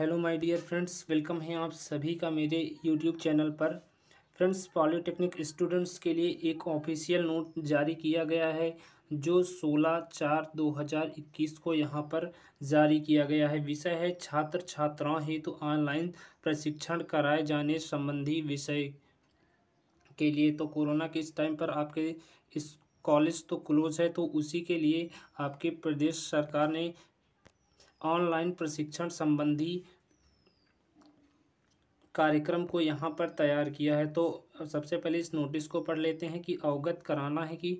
hello my dear friends welcome है आप सभी का मेरे यूट्यूब चैनल पर फ्रेंड्स पॉलिटेक्निक स्टूडेंट्स के लिए एक ऑफिशियल नोट जारी किया गया है जो 16 चार 2021 को यहाँ पर जारी किया गया है विषय है छात्र छात्राओं हेतु तो ऑनलाइन प्रशिक्षण कराए जाने संबंधी विषय के लिए तो कोरोना के इस टाइम पर आपके इस कॉलेज तो क्लोज है तो उसी के लिए आपके प्रदेश सरकार ने ऑनलाइन प्रशिक्षण संबंधी कार्यक्रम को यहाँ पर तैयार किया है तो सबसे पहले इस नोटिस को पढ़ लेते हैं कि अवगत कराना है कि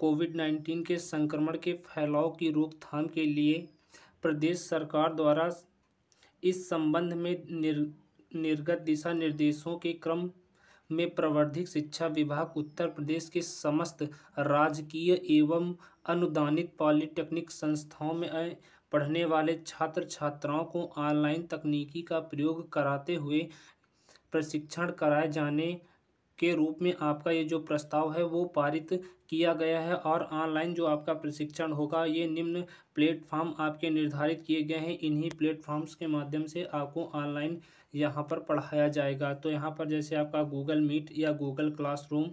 कोविड नाइन्टीन के संक्रमण के फैलाव की रोकथाम के लिए प्रदेश सरकार द्वारा इस संबंध में निर निर्गत दिशा निर्देशों के क्रम में प्रवर्धिक शिक्षा विभाग उत्तर प्रदेश के समस्त राजकीय एवं अनुदानित पॉलिटेक्निक संस्थाओं में पढ़ने वाले छात्र छात्राओं को ऑनलाइन तकनीकी का प्रयोग कराते हुए प्रशिक्षण कराए जाने के रूप में आपका ये जो प्रस्ताव है वो पारित किया गया है और ऑनलाइन जो आपका प्रशिक्षण होगा ये निम्न प्लेटफॉर्म आपके निर्धारित किए गए हैं इन्हीं प्लेटफॉर्म्स के माध्यम से आपको ऑनलाइन यहाँ पर पढ़ाया जाएगा तो यहाँ पर जैसे आपका गूगल मीट या गूगल क्लासरूम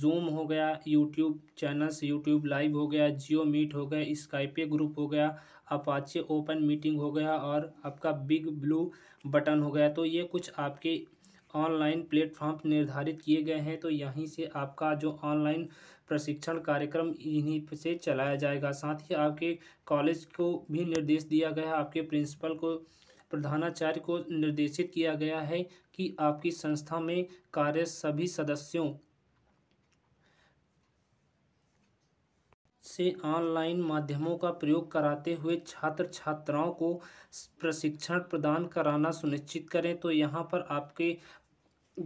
जूम हो गया यूट्यूब चैनल्स यूट्यूब लाइव हो गया जियो मीट हो गया स्काइपे ग्रुप हो गया अपाचे ओपन मीटिंग हो गया और आपका बिग ब्लू बटन हो गया तो ये कुछ आपके ऑनलाइन प्लेटफॉर्म निर्धारित किए गए हैं तो यहीं से आपका जो ऑनलाइन प्रशिक्षण कार्यक्रम इन्हीं से चलाया जाएगा साथ ही आपके कॉलेज को भी निर्देश दिया गया आपके प्रिंसिपल को प्रधानाचार्य को निर्देशित किया गया है कि आपकी संस्था में कार्य सभी सदस्यों से ऑनलाइन माध्यमों का प्रयोग कराते हुए छात्र छात्राओं को प्रशिक्षण प्रदान कराना सुनिश्चित करें तो यहाँ पर आपके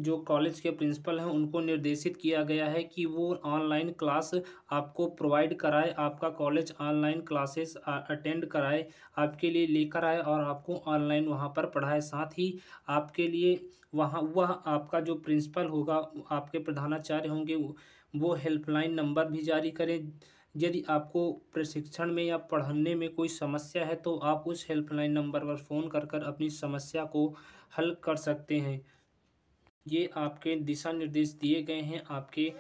जो कॉलेज के प्रिंसिपल हैं उनको निर्देशित किया गया है कि वो ऑनलाइन क्लास आपको प्रोवाइड कराए आपका कॉलेज ऑनलाइन क्लासेस अटेंड कराए आपके लिए लेकर आए और आपको ऑनलाइन वहाँ पर पढ़ाए साथ ही आपके लिए वहाँ वह आपका जो प्रिंसिपल होगा आपके प्रधानाचार्य होंगे वो हेल्पलाइन नंबर भी जारी करें यदि आपको प्रशिक्षण में या पढ़ने में कोई समस्या है तो आप उस हेल्पलाइन नंबर पर फ़ोन कर कर अपनी समस्या को हल कर सकते हैं ये आपके दिशा निर्देश दिए गए हैं आपके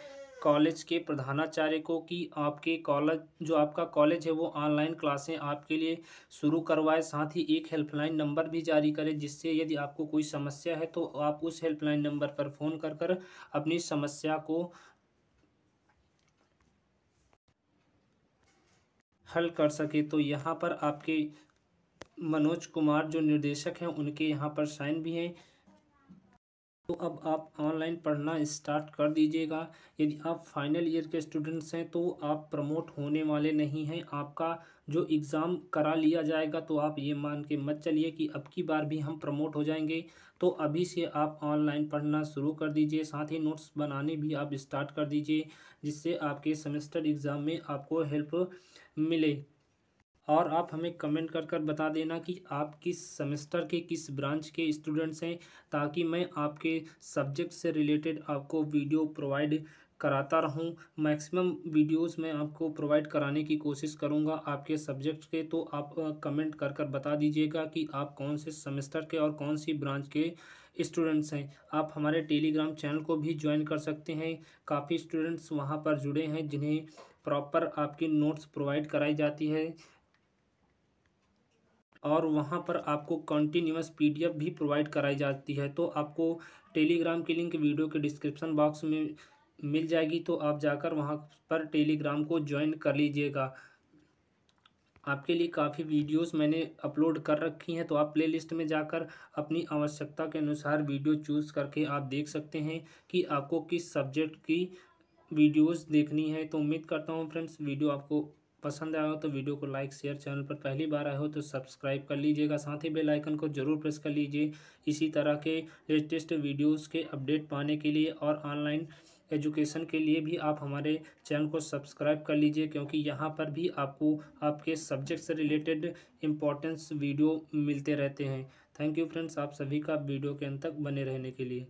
कॉलेज के प्रधानाचार्य को कि आपके कॉलेज जो आपका कॉलेज है वो ऑनलाइन क्लासें आपके लिए शुरू करवाए साथ ही एक हेल्पलाइन नंबर भी जारी करें जिससे यदि आपको कोई समस्या है तो आप उस हेल्पलाइन नंबर पर फ़ोन कर कर अपनी समस्या को हल कर सके तो यहाँ पर आपके मनोज कुमार जो निर्देशक हैं उनके यहाँ पर साइन भी हैं तो अब आप ऑनलाइन पढ़ना स्टार्ट कर दीजिएगा यदि आप फाइनल ईयर के स्टूडेंट्स हैं तो आप प्रमोट होने वाले नहीं हैं आपका जो एग्ज़ाम करा लिया जाएगा तो आप ये मान के मत चलिए कि अब की बार भी हम प्रमोट हो जाएंगे तो अभी से आप ऑनलाइन पढ़ना शुरू कर दीजिए साथ ही नोट्स बनाने भी आप स्टार्ट कर दीजिए जिससे आपके सेमेस्टर एग्ज़ाम में आपको हेल्प मिले और आप हमें कमेंट कर कर बता देना कि आप किस सेमेस्टर के किस ब्रांच के स्टूडेंट्स हैं ताकि मैं आपके सब्जेक्ट से रिलेटेड आपको वीडियो प्रोवाइड कराता रहूं मैक्सिमम वीडियोस मैं आपको प्रोवाइड कराने की कोशिश करूंगा आपके सब्जेक्ट के तो आप कमेंट कर कर बता दीजिएगा कि आप कौन से सेमेस्टर के और कौन सी ब्रांच के स्टूडेंट्स हैं आप हमारे टेलीग्राम चैनल को भी ज्वाइन कर सकते हैं काफ़ी स्टूडेंट्स वहाँ पर जुड़े हैं जिन्हें प्रॉपर आपकी नोट्स प्रोवाइड कराई जाती है और वहाँ पर आपको कंटिन्यूस पीडीएफ भी प्रोवाइड कराई जाती है तो आपको टेलीग्राम की लिंक वीडियो के डिस्क्रिप्शन बॉक्स में मिल जाएगी तो आप जाकर वहाँ पर टेलीग्राम को ज्वाइन कर लीजिएगा आपके लिए काफ़ी वीडियोस मैंने अपलोड कर रखी हैं तो आप प्लेलिस्ट में जाकर अपनी आवश्यकता के अनुसार वीडियो चूज़ करके आप देख सकते हैं कि आपको किस सब्जेक्ट की वीडियोस देखनी है तो उम्मीद करता हूँ फ्रेंड्स वीडियो आपको पसंद आया हो तो वीडियो को लाइक शेयर चैनल पर पहली बार आए हो तो सब्सक्राइब कर लीजिएगा साथ ही बेल आइकन को जरूर प्रेस कर लीजिए इसी तरह के लेटेस्ट वीडियोस के अपडेट पाने के लिए और ऑनलाइन एजुकेशन के लिए भी आप हमारे चैनल को सब्सक्राइब कर लीजिए क्योंकि यहाँ पर भी आपको आपके सब्जेक्ट से रिलेटेड इम्पोर्टेंस वीडियो मिलते रहते हैं थैंक यू फ्रेंड्स आप सभी का वीडियो के अंत तक बने रहने के लिए